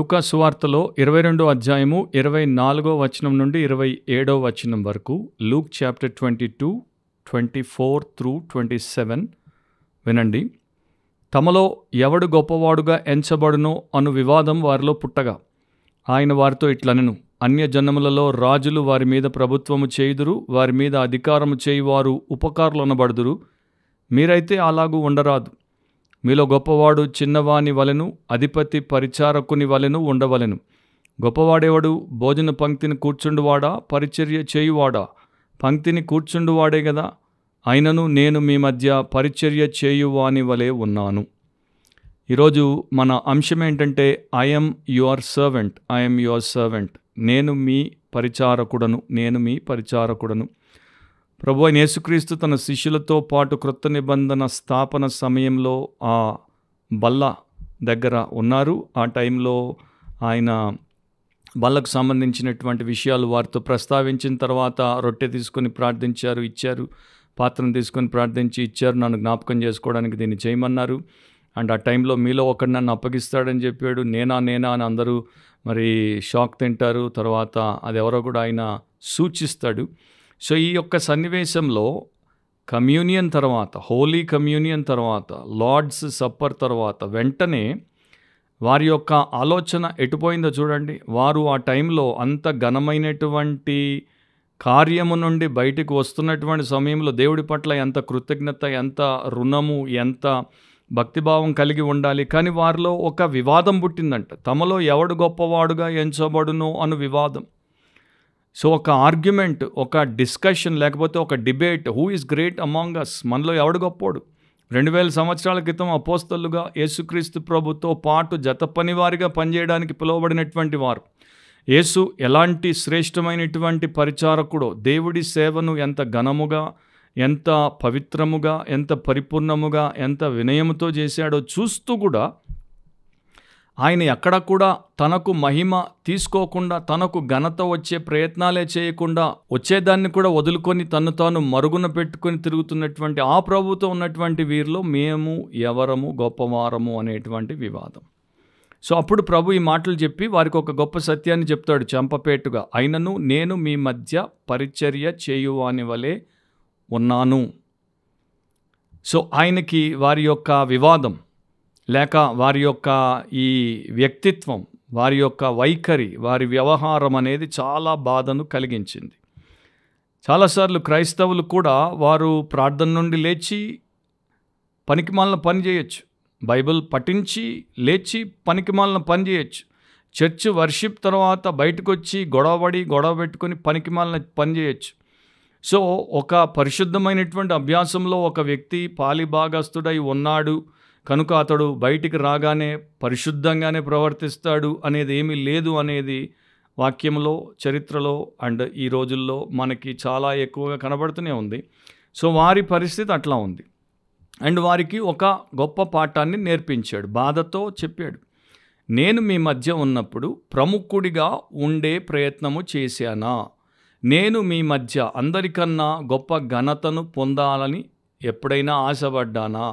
లూకా సువార్తలో ఇరవై రెండో అధ్యాయము ఇరవై నాలుగో వచనం నుండి ఇరవై ఏడో వచనం వరకు Luke chapter twenty two twenty four through twenty seven వినండి తమలో ఎవడు గొప్పవాడుగా ఎంచబడునో అను వివాదం వారిలో పుట్టగా ఆయన వారితో ఇట్లనెను అన్యజనములలో రాజులు వారి మీద ప్రభుత్వము చేయుదురు వారి మీద అధికారము చేయువారు ఉపకారులు అనబడుదురు మీరైతే అలాగూ ఉండరాదు మీలో గొప్పవాడు చిన్నవాని వలెను అధిపతి పరిచారకుని వలెను ఉండవలెను గొప్పవాడేవాడు భోజన పంక్తిని కూర్చుండువాడా పరిచర్య చేయువాడా పంక్తిని కూర్చుండువాడే కదా అయినను నేను మీ మధ్య పరిచర్య చేయువాని వలె ఉన్నాను ఈరోజు మన అంశం ఏంటంటే I'm your servant I'm your servant నేను మీ పరిచారకుడను నేను మీ పరిచారకుడను ప్రభు అయిన యేసుక్రీస్తు తన శిష్యులతో పాటు క్రొత్త నిబంధన స్థాపన సమయంలో ఆ బల్ల దగ్గర ఉన్నారు ఆ టైంలో ఆయన బల్లకు సంబంధించినటువంటి విషయాలు వారితో ప్రస్తావించిన తర్వాత రొట్టె తీసుకొని ప్రార్థించారు ఇచ్చారు పాత్రను తీసుకొని ప్రార్థించి ఇచ్చారు నన్ను జ్ఞాపకం చేసుకోవడానికి దీన్ని చేయమన్నారు అండ్ ఆ టైంలో మీలో ఒకడు నన్ను అప్పగిస్తాడని చెప్పాడు నేనా నేనా అని అందరూ మరి షాక్ తింటారు తర్వాత అది ఎవరో కూడా ఆయన సూచిస్తాడు సో ఈ యొక్క సన్నివేశంలో కమ్యూనియన్ తర్వాత హోలీ కమ్యూనియన్ తర్వాత లార్డ్స్ సప్పర్ తర్వాత వెంటనే వారి యొక్క ఆలోచన ఎటుపోయిందో చూడండి వారు ఆ టైంలో అంత ఘనమైనటువంటి కార్యము నుండి బయటకు వస్తున్నటువంటి సమయంలో దేవుడి పట్ల ఎంత కృతజ్ఞత ఎంత రుణము ఎంత భక్తిభావం కలిగి ఉండాలి కానీ వారిలో ఒక వివాదం పుట్టిందంట తమలో ఎవడు గొప్పవాడుగా ఎంచబడును అను వివాదం సో ఒక ఆర్గ్యుమెంట్ ఒక డిస్కషన్ లేకపోతే ఒక debate who is great among us మనలో ఎవడు గొప్పోడు రెండు వేల సంవత్సరాల క్రితం అపోస్తలుగా యేసుక్రీస్తు ప్రభుతో పాటు జత పనివారిగా పనిచేయడానికి పిలువబడినటువంటి వారు యేసు ఎలాంటి శ్రేష్టమైనటువంటి పరిచారకుడో దేవుడి సేవను ఎంత ఘనముగా ఎంత పవిత్రముగా ఎంత పరిపూర్ణముగా ఎంత వినయముతో చేశాడో చూస్తూ కూడా ఆయన ఎక్కడ కూడా తనకు మహిమ తీసుకోకుండా తనకు ఘనత వచ్చే ప్రయత్నాలే చేయకుండా వచ్చేదాన్ని కూడా వదులుకొని తను తాను మరుగున పెట్టుకొని తిరుగుతున్నటువంటి ఆ ప్రభుతో ఉన్నటువంటి వీరిలో మేము ఎవరము గొప్పవారము అనేటువంటి వివాదం సో అప్పుడు ప్రభు ఈ మాటలు చెప్పి వారికి ఒక గొప్ప సత్యాన్ని చెప్తాడు చంపపేటుగా అయినను నేను మీ మధ్య పరిచర్య చేయువాని వలె ఉన్నాను సో ఆయనకి వారి యొక్క వివాదం లేక వారి యొక్క ఈ వ్యక్తిత్వం వారి యొక్క వైఖరి వారి వ్యవహారం అనేది చాలా బాధను కలిగించింది చాలాసార్లు క్రైస్తవులు కూడా వారు ప్రార్థన నుండి లేచి పనికిమాలిన పని చేయొచ్చు బైబిల్ పఠించి లేచి పనికిమాలిన పని చేయొచ్చు చర్చ్ వర్షిప్ తర్వాత బయటకు వచ్చి గొడవబడి గొడవ పెట్టుకొని పనికిమాలిన పని చేయొచ్చు సో ఒక పరిశుద్ధమైనటువంటి అభ్యాసంలో ఒక వ్యక్తి పాలిభాగస్తుడై ఉన్నాడు కనుక అతడు బయటికి రాగానే పరిశుద్ధంగానే ప్రవర్తిస్తాడు అనేది ఏమీ లేదు అనేది వాక్యంలో చరిత్రలో అండ్ ఈ రోజుల్లో మనకి చాలా ఎక్కువగా కనబడుతూనే ఉంది సో వారి పరిస్థితి అట్లా ఉంది అండ్ వారికి ఒక గొప్ప పాఠాన్ని నేర్పించాడు బాధతో చెప్పాడు నేను మీ మధ్య ఉన్నప్పుడు ప్రముఖుడిగా ఉండే ప్రయత్నము చేశానా నేను మీ మధ్య అందరికన్నా గొప్ప ఘనతను పొందాలని ఎప్పుడైనా ఆశపడ్డానా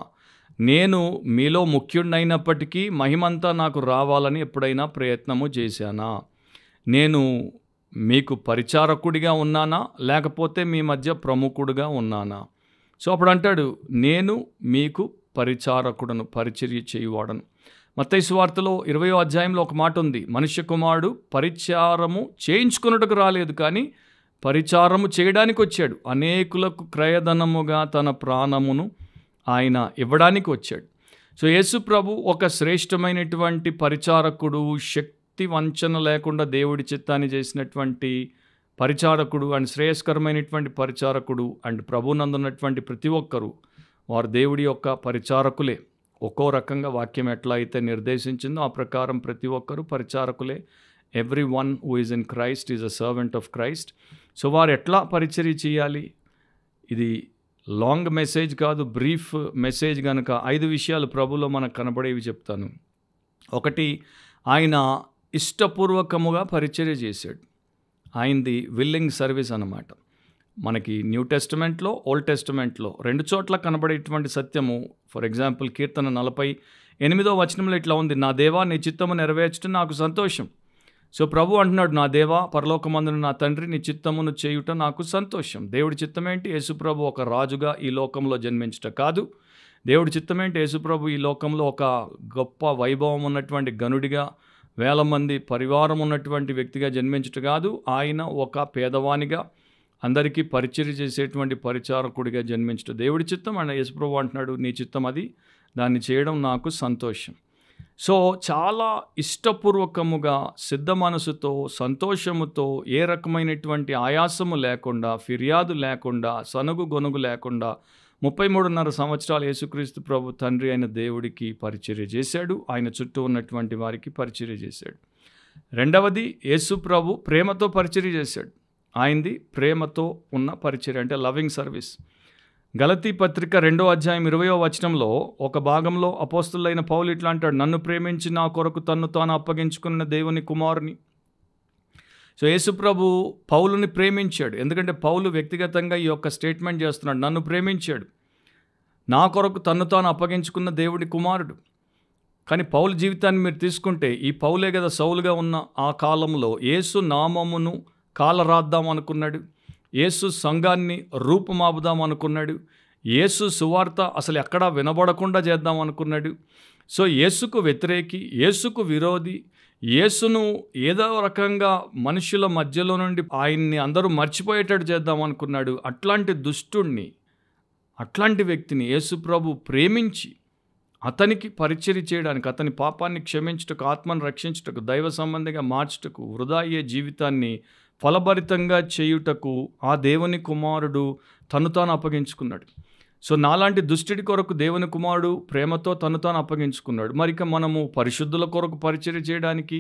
నేను మీలో ముఖ్యుడినైనప్పటికీ మహిమంతా నాకు రావాలని ఎప్పుడైనా ప్రయత్నము చేశానా నేను మీకు పరిచారకుడిగా ఉన్నానా లేకపోతే మీ మధ్య ప్రముఖుడుగా ఉన్నానా సో అప్పుడు అంటాడు నేను మీకు పరిచారకుడను పరిచర్య చేయువాడను మత్తైసు వార్తలో ఇరవయో అధ్యాయంలో ఒక మాట ఉంది మనుష్య కుమారుడు పరిచారము చేయించుకున్నట్టుకు రాలేదు కానీ పరిచారము చేయడానికి వచ్చాడు అనేకులకు క్రయధనముగా తన ప్రాణమును ఆయన ఇవ్వడానికి వచ్చాడు సో యేసు ప్రభు ఒక శ్రేష్టమైనటువంటి పరిచారకుడు శక్తి వంచన లేకుండా దేవుడి చిత్తాన్ని చేసినటువంటి పరిచారకుడు అండ్ శ్రేయస్కరమైనటువంటి పరిచారకుడు అండ్ ప్రభునందున్నటువంటి ప్రతి ఒక్కరూ వారు దేవుడి యొక్క పరిచారకులే ఒక్కో రకంగా వాక్యం ఎట్లా అయితే నిర్దేశించిందో ఆ ప్రకారం ప్రతి ఒక్కరూ పరిచారకులే every one who is in Christ is a servant of Christ so వారు ఎట్లా పరిచర్య చేయాలి ఇది లాంగ్ మెసేజ్ కాదు బ్రీఫ్ మెసేజ్ కనుక ఐదు విషయాలు ప్రభులో మనకు కనబడేవి చెప్తాను ఒకటి ఆయన ఇష్టపూర్వకముగా పరిచర్య చేశాడు ఆయనది విల్లింగ్ సర్వీస్ అన్నమాట మనకి న్యూ టెస్టిమెంట్లో ఓల్డ్ టెస్టిమెంట్లో రెండు చోట్ల కనబడేటువంటి సత్యము ఫర్ ఎగ్జాంపుల్ కీర్తన నలభై ఎనిమిదో వచనంలో ఇట్లా ఉంది నా దేవా నీ చిత్తము నెరవేర్చడం నాకు సంతోషం సో ప్రభు అంటున్నాడు నా దేవా పరలోకమందున నా తండ్రి నీ చిత్తమును చేయుట నాకు సంతోషం దేవుడి చిత్తమేంటి యేసుప్రభు ఒక రాజుగా ఈ లోకంలో జన్మించట కాదు దేవుడి చిత్తమేంటి యేసుప్రభు ఈ లోకంలో ఒక గొప్ప వైభవం ఉన్నటువంటి గనుడిగా వేల మంది పరివారం ఉన్నటువంటి వ్యక్తిగా జన్మించట కాదు ఆయన ఒక పేదవానిగా అందరికీ పరిచర్య చేసేటువంటి పరిచారకుడిగా జన్మించట దేవుడి చిత్తం ఆయన యేసుప్రభు అంటున్నాడు నీ చిత్తం అది దాన్ని చేయడం నాకు సంతోషం సో చాలా ఇష్టపూర్వకముగా సిద్ధ మనసుతో సంతోషముతో ఏ రకమైనటువంటి ఆయాసము లేకుండా ఫిర్యాదు లేకుండా సనుగు గొనుగు లేకుండా ముప్పై మూడున్నర సంవత్సరాలు యేసుక్రీస్తు ప్రభు తండ్రి అయిన దేవుడికి పరిచర్య చేశాడు ఆయన చుట్టూ ఉన్నటువంటి వారికి పరిచర్య చేశాడు రెండవది యేసు ప్రభు ప్రేమతో పరిచర్య చేశాడు ఆయనది ప్రేమతో ఉన్న పరిచర్య అంటే లవింగ్ సర్వీస్ గలతీ పత్రిక రెండో అధ్యాయం ఇరవయో వచనంలో ఒక భాగంలో అపోస్తులైన పౌలు ఇట్లా అంటాడు నన్ను ప్రేమించి నా కొరకు తన్ను తాను అప్పగించుకున్న దేవుని కుమారుని సో యేసుప్రభు పౌలుని ప్రేమించాడు ఎందుకంటే పౌలు వ్యక్తిగతంగా ఈ యొక్క స్టేట్మెంట్ చేస్తున్నాడు నన్ను ప్రేమించాడు నా కొరకు తన్ను తాను అప్పగించుకున్న దేవుడి కుమారుడు కానీ పౌలు జీవితాన్ని మీరు తీసుకుంటే ఈ పౌలే కదా సౌలుగా ఉన్న ఆ కాలంలో యేసు నామమును కాలరాద్దాం అనుకున్నాడు యేసు సంఘాన్ని రూపుమాపుదాం అనుకున్నాడు యేసు సువార్త అసలు ఎక్కడా వినబడకుండా చేద్దాం అనుకున్నాడు సో యేసుకు వ్యతిరేకి యేసుకు విరోధి యేసును ఏదో రకంగా మనుషుల మధ్యలో నుండి ఆయన్ని అందరూ మర్చిపోయేటట్టు చేద్దాం అనుకున్నాడు అట్లాంటి దుష్టుణ్ణి అట్లాంటి వ్యక్తిని ప్రభు ప్రేమించి అతనికి పరిచయం చేయడానికి అతని పాపాన్ని క్షమించుటకు ఆత్మను రక్షించుటకు దైవ సంబంధిగా మార్చుటకు వృధా అయ్యే జీవితాన్ని ఫలభరితంగా చేయుటకు ఆ దేవుని కుమారుడు తను తాను అప్పగించుకున్నాడు సో నాలాంటి దుష్టుడి కొరకు దేవుని కుమారుడు ప్రేమతో తను తాను అప్పగించుకున్నాడు మరిక మనము పరిశుద్ధుల కొరకు పరిచయం చేయడానికి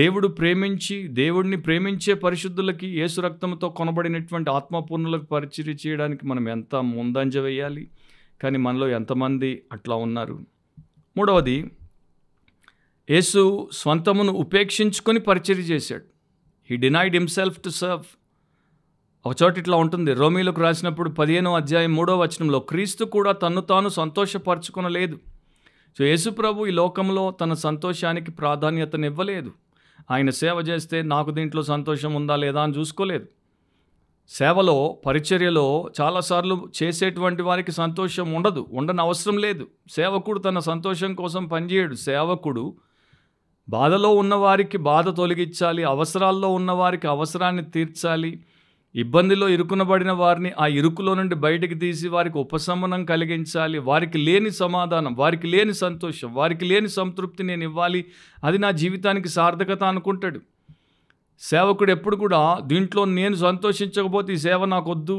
దేవుడు ప్రేమించి దేవుడిని ప్రేమించే పరిశుద్ధులకి యేసు రక్తంతో కొనబడినటువంటి ఆత్మపూర్ణులకు పరిచయం చేయడానికి మనం ఎంత ముందంజ వేయాలి కానీ మనలో ఎంతమంది అట్లా ఉన్నారు మూడవది యేసు స్వంతమును ఉపేక్షించుకొని పరిచయం చేశాడు he denied himself to serve ఒక చోట ఇట్లా ఉంటుంది రోమిలకు రాసినప్పుడు పదిహేనో అధ్యాయం మూడో వచనంలో క్రీస్తు కూడా తన్ను తాను సంతోషపరచుకునలేదు సో యేసుప్రభు ఈ లోకంలో తన సంతోషానికి ప్రాధాన్యతనివ్వలేదు ఆయన సేవ చేస్తే నాకు దీంట్లో సంతోషం ఉందా లేదా అని చూసుకోలేదు సేవలో పరిచర్యలో చాలాసార్లు చేసేటువంటి వారికి సంతోషం ఉండదు ఉండని అవసరం లేదు సేవకుడు తన సంతోషం కోసం పనిచేయడు సేవకుడు బాధలో ఉన్నవారికి బాధ తొలగించాలి అవసరాల్లో ఉన్నవారికి అవసరాన్ని తీర్చాలి ఇబ్బందిలో ఇరుకునబడిన వారిని ఆ ఇరుకులో నుండి బయటకు తీసి వారికి ఉపశమనం కలిగించాలి వారికి లేని సమాధానం వారికి లేని సంతోషం వారికి లేని సంతృప్తి నేను ఇవ్వాలి అది నా జీవితానికి సార్థకత అనుకుంటాడు సేవకుడు ఎప్పుడు కూడా దీంట్లో నేను సంతోషించకపోతే ఈ సేవ నాకొద్దు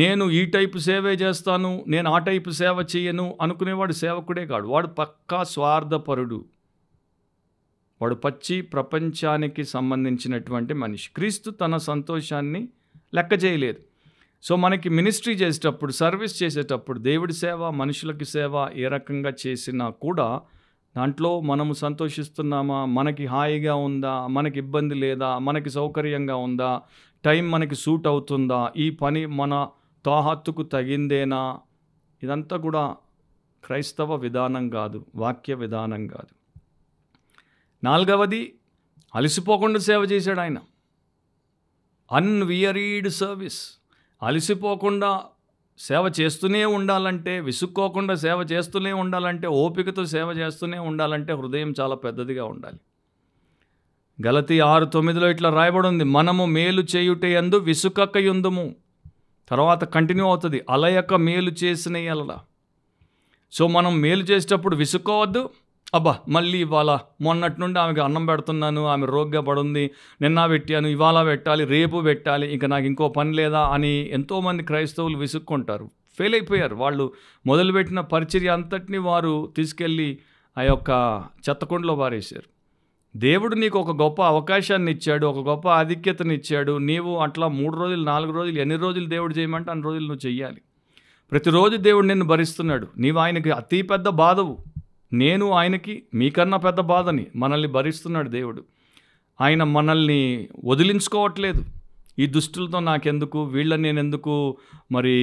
నేను ఈ టైపు సేవే చేస్తాను నేను ఆ టైపు సేవ చేయను అనుకునేవాడు సేవకుడే కాడు వాడు పక్కా స్వార్థపరుడు వాడు పచ్చి ప్రపంచానికి సంబంధించినటువంటి మనిషి క్రీస్తు తన సంతోషాన్ని లెక్క చేయలేదు సో మనకి మినిస్ట్రీ చేసేటప్పుడు సర్వీస్ చేసేటప్పుడు దేవుడి సేవ మనుషులకి సేవ ఏ రకంగా చేసినా కూడా దాంట్లో మనము సంతోషిస్తున్నామా మనకి హాయిగా ఉందా మనకి ఇబ్బంది లేదా మనకి సౌకర్యంగా ఉందా టైం మనకి సూట్ అవుతుందా ఈ పని మన తోహత్తుకు తగిందేనా ఇదంతా కూడా క్రైస్తవ విధానం కాదు వాక్య విధానం కాదు నాలుగవది అలసిపోకుండా సేవ చేశాడు ఆయన అన్వియరీడ్ సర్వీస్ అలసిపోకుండా సేవ చేస్తూనే ఉండాలంటే విసుక్కోకుండా సేవ చేస్తూనే ఉండాలంటే ఓపికతో సేవ చేస్తూనే ఉండాలంటే హృదయం చాలా పెద్దదిగా ఉండాలి గలతి ఆరు తొమ్మిదిలో ఇట్లా రాయబడి ఉంది మనము మేలు చేయుటే ఎందు విసుకక యుందుము తర్వాత కంటిన్యూ అవుతుంది అలయక మేలు చేసిన ఎలలా సో మనం మేలు చేసేటప్పుడు విసుక్కోవద్దు అబ్బా మళ్ళీ ఇవాళ మొన్నటి నుండి ఆమెకు అన్నం పెడుతున్నాను ఆమె రోగ్గా పడుంది నిన్న పెట్టాను ఇవాళ పెట్టాలి రేపు పెట్టాలి ఇంకా నాకు ఇంకో పని లేదా అని ఎంతోమంది క్రైస్తవులు విసుక్కుంటారు ఫెయిల్ అయిపోయారు వాళ్ళు మొదలుపెట్టిన పరిచర్య అంతటిని వారు తీసుకెళ్ళి ఆ యొక్క చెత్తకుండలో పారేశారు దేవుడు నీకు ఒక గొప్ప అవకాశాన్ని ఇచ్చాడు ఒక గొప్ప ఆధిక్యతనిచ్చాడు నీవు అట్లా మూడు రోజులు నాలుగు రోజులు ఎన్ని రోజులు దేవుడు చేయమంటే అన్ని రోజులు నువ్వు చెయ్యాలి ప్రతిరోజు దేవుడు నిన్ను భరిస్తున్నాడు నీవు ఆయనకి అతి పెద్ద బాధవు నేను ఆయనకి మీకన్నా పెద్ద బాధని మనల్ని భరిస్తున్నాడు దేవుడు ఆయన మనల్ని వదిలించుకోవట్లేదు ఈ దుష్టులతో నాకెందుకు నేను ఎందుకు మరి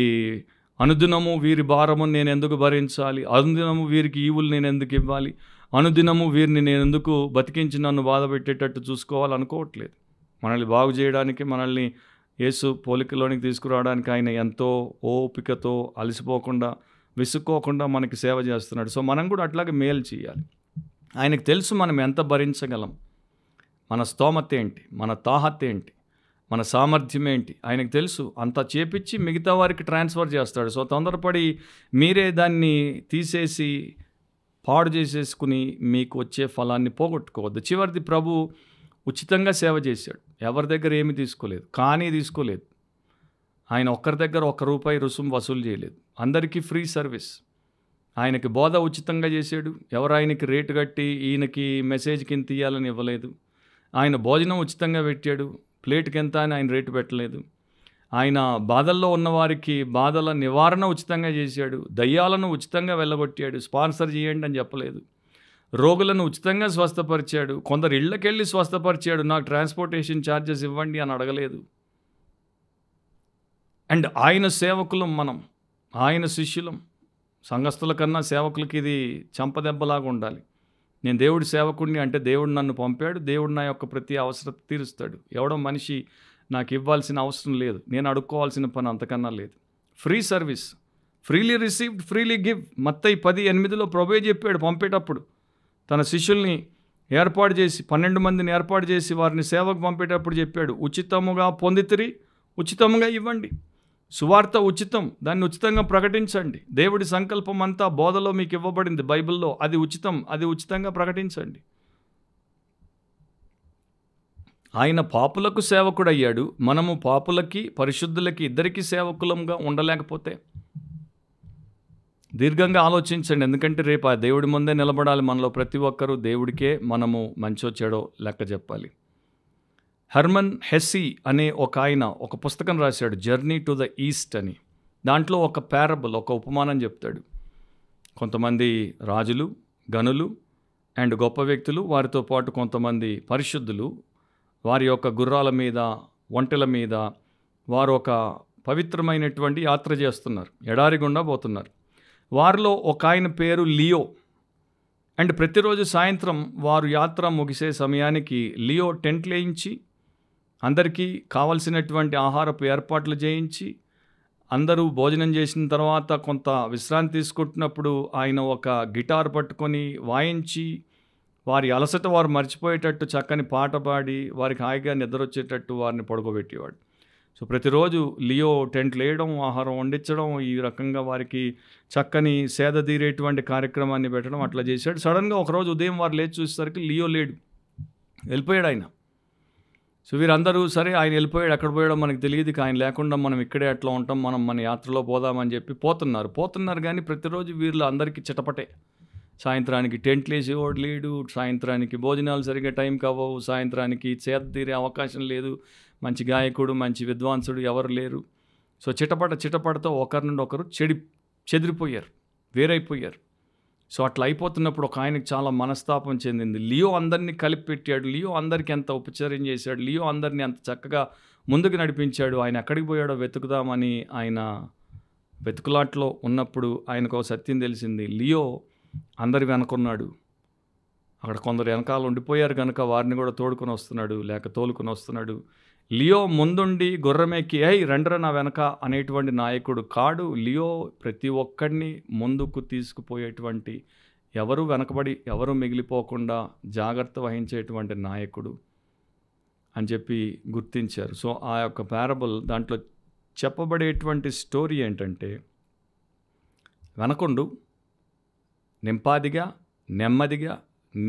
అనుదినము వీరి భారము నేను ఎందుకు భరించాలి అనుదినము వీరికి ఈవులు నేను ఎందుకు ఇవ్వాలి అనుదినము వీరిని నేను ఎందుకు బతికించి నన్ను బాధ పెట్టేటట్టు చూసుకోవాలనుకోవట్లేదు మనల్ని బాగు చేయడానికి మనల్ని యేసు పోలికలోనికి తీసుకురావడానికి ఆయన ఎంతో ఓపికతో అలసిపోకుండా విసుక్కోకుండా మనకి సేవ చేస్తున్నాడు సో మనం కూడా అట్లాగే మేలు చేయాలి ఆయనకు తెలుసు మనం ఎంత భరించగలం మన స్తోమత ఏంటి మన తాహత ఏంటి మన సామర్థ్యం ఏంటి ఆయనకు తెలుసు అంత చేపించి మిగతా వారికి ట్రాన్స్ఫర్ చేస్తాడు సో తొందరపడి మీరే దాన్ని తీసేసి పాడు చేసేసుకుని మీకు వచ్చే ఫలాన్ని పోగొట్టుకోవద్దు చివరిది ప్రభు ఉచితంగా సేవ చేశాడు ఎవరి దగ్గర ఏమి తీసుకోలేదు కానీ తీసుకోలేదు ఆయన ఒక్కరి దగ్గర ఒక్క రూపాయి రుసుము వసూలు చేయలేదు అందరికీ ఫ్రీ సర్వీస్ ఆయనకి బోధ ఉచితంగా చేశాడు ఎవరు ఆయనకి రేటు కట్టి ఈయనకి మెసేజ్ కింద తీయాలని ఇవ్వలేదు ఆయన భోజనం ఉచితంగా పెట్టాడు ప్లేట్కి ఎంత అని ఆయన రేటు పెట్టలేదు ఆయన బాధల్లో ఉన్నవారికి బాధల నివారణ ఉచితంగా చేశాడు దయ్యాలను ఉచితంగా వెళ్ళగొట్టాడు స్పాన్సర్ చేయండి అని చెప్పలేదు రోగులను ఉచితంగా స్వస్థపరిచాడు కొందరు ఇళ్ళకెళ్ళి స్వస్థపరిచాడు నాకు ట్రాన్స్పోర్టేషన్ ఛార్జెస్ ఇవ్వండి అని అడగలేదు అండ్ ఆయన సేవకులం మనం ఆయన శిష్యులం సంఘస్థుల కన్నా సేవకులకి ఇది చంపదెబ్బలాగా ఉండాలి నేను దేవుడి సేవకుడిని అంటే దేవుడు నన్ను పంపాడు దేవుడు నా యొక్క ప్రతి అవసరం తీరుస్తాడు ఎవడో మనిషి నాకు ఇవ్వాల్సిన అవసరం లేదు నేను అడుక్కోవాల్సిన పని అంతకన్నా లేదు free service freely received freely give మత్తయి పది ఎనిమిదిలో ప్రభు చెప్పాడు పంపేటప్పుడు తన శిష్యుల్ని ఏర్పాటు చేసి పన్నెండు మందిని ఏర్పాటు చేసి వారిని సేవకు పంపేటప్పుడు చెప్పాడు ఉచితముగా పొందితిరి ఉచితముగా ఇవ్వండి సువార్త ఉచితం దాన్ని ఉచితంగా ప్రకటించండి దేవుడి సంకల్పం అంతా బోధలో మీకు ఇవ్వబడింది బైబిల్లో అది ఉచితం అది ఉచితంగా ప్రకటించండి ఆయన పాపులకు సేవకుడయ్యాడు మనము పాపులకి పరిశుద్ధులకి ఇద్దరికీ సేవకులంగా ఉండలేకపోతే దీర్ఘంగా ఆలోచించండి ఎందుకంటే రేపు ఆ దేవుడి ముందే నిలబడాలి మనలో ప్రతి ఒక్కరూ దేవుడికే మనము మంచో చెడో లెక్క చెప్పాలి హెర్మన్ హెస్సీ అనే ఒక ఆయన ఒక పుస్తకం రాశాడు జర్నీ టు ద ఈస్ట్ అని దాంట్లో ఒక ప్యారబుల్ ఒక ఉపమానం చెప్తాడు కొంతమంది రాజులు గనులు అండ్ గొప్ప వ్యక్తులు వారితో పాటు కొంతమంది పరిశుద్ధులు వారి యొక్క గుర్రాల మీద ఒంటెల మీద వారు ఒక పవిత్రమైనటువంటి యాత్ర చేస్తున్నారు ఎడారి గుండా పోతున్నారు వారిలో ఒక ఆయన పేరు లియో అండ్ ప్రతిరోజు సాయంత్రం వారు యాత్ర ముగిసే సమయానికి లియో టెంట్ లేయించి అందరికీ కావలసినటువంటి ఆహారపు ఏర్పాట్లు చేయించి అందరూ భోజనం చేసిన తర్వాత కొంత విశ్రాంతి తీసుకుంటున్నప్పుడు ఆయన ఒక గిటార్ పట్టుకొని వాయించి వారి అలసట వారు మర్చిపోయేటట్టు చక్కని పాట పాడి వారికి హాయిగా నిద్ర వచ్చేటట్టు వారిని పడుకోబెట్టేవాడు సో ప్రతిరోజు లియో టెంట్లు వేయడం ఆహారం వండించడం ఈ రకంగా వారికి చక్కని సేద తీరేటువంటి కార్యక్రమాన్ని పెట్టడం అట్లా చేశాడు సడన్గా ఒకరోజు ఉదయం వారు లేచి చూసేసరికి లియో లేడు వెళ్ళిపోయాడు ఆయన సో వీరందరూ సరే ఆయన వెళ్ళిపోయాడు అక్కడ పోయడం మనకు తెలియదు ఆయన లేకుండా మనం ఇక్కడే అట్లా ఉంటాం మనం మన యాత్రలో పోదామని చెప్పి పోతున్నారు పోతున్నారు కానీ ప్రతిరోజు వీళ్ళు అందరికీ చిటపటే సాయంత్రానికి టెంట్లు వేసేవాడు లేడు సాయంత్రానికి భోజనాలు సరిగ్గా టైంకి అవ్వవు సాయంత్రానికి చేత తీరే అవకాశం లేదు మంచి గాయకుడు మంచి విద్వాంసుడు ఎవరు లేరు సో చిటపట చిటపటతో ఒకరి నుండి ఒకరు చెడి చెదిరిపోయారు వేరైపోయారు సో అట్లా అయిపోతున్నప్పుడు ఒక ఆయనకు చాలా మనస్తాపం చెందింది లియో అందరినీ కలిపి పెట్టాడు లియో అందరికీ ఎంత ఉపచారం చేశాడు లియో అందరినీ ఎంత చక్కగా ముందుకు నడిపించాడు ఆయన ఎక్కడికి పోయాడో వెతుకుదామని ఆయన వెతుకులాట్లో ఉన్నప్పుడు ఆయనకు ఒక సత్యం తెలిసింది లియో అందరి వెనకున్నాడు అక్కడ కొందరు వెనకాల ఉండిపోయారు కనుక వారిని కూడా తోడుకొని వస్తున్నాడు లేక తోలుకొని వస్తున్నాడు లియో ముందుండి గుర్రమేకి ఐ రెండ్ర నా వెనక అనేటువంటి నాయకుడు కాడు లియో ప్రతి ఒక్కడిని ముందుకు తీసుకుపోయేటువంటి ఎవరు వెనకబడి ఎవరు మిగిలిపోకుండా జాగ్రత్త వహించేటువంటి నాయకుడు అని చెప్పి గుర్తించారు సో ఆ యొక్క పారబుల్ దాంట్లో చెప్పబడేటువంటి స్టోరీ ఏంటంటే వెనకుండు నింపాదిగా నెమ్మదిగా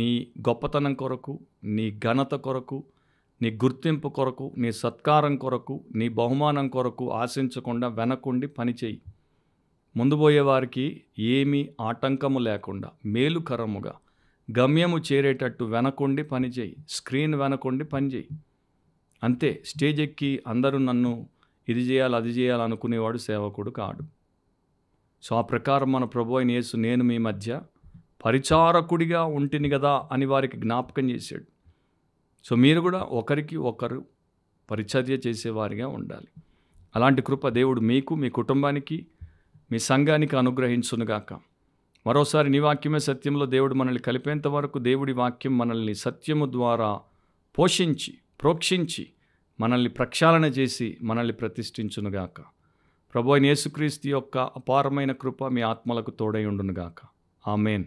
నీ గొప్పతనం కొరకు నీ ఘనత కొరకు నీ గుర్తింపు కొరకు నీ సత్కారం కొరకు నీ బహుమానం కొరకు ఆశించకుండా వెనకుండి పనిచేయి ముందు పోయేవారికి ఏమీ ఆటంకము లేకుండా మేలుకరముగా గమ్యము చేరేటట్టు వెనకుండి పనిచేయి స్క్రీన్ వెనకుండి పనిచేయి అంతే స్టేజ్ ఎక్కి అందరూ నన్ను ఇది చేయాలి అది చేయాలి అనుకునేవాడు సేవకుడు కాడు సో ఆ ప్రకారం మన ప్రభు అయిన యేసు నేను మీ మధ్య పరిచారకుడిగా ఉంటిని కదా అని వారికి జ్ఞాపకం చేశాడు సో మీరు కూడా ఒకరికి ఒకరు పరిచర్య చేసేవారిగా ఉండాలి అలాంటి కృప దేవుడు మీకు మీ కుటుంబానికి మీ సంఘానికి అనుగ్రహించునుగాక మరోసారి నీ వాక్యమే సత్యంలో దేవుడు మనల్ని కలిపేంత వరకు దేవుడి వాక్యం మనల్ని సత్యము ద్వారా పోషించి ప్రోక్షించి మనల్ని ప్రక్షాళన చేసి మనల్ని ప్రతిష్ఠించునుగాక ప్రభు అయిన యేసుక్రీస్తు యొక్క అపారమైన కృప మీ ఆత్మలకు తోడై ఉండునుగాక ఆమెన్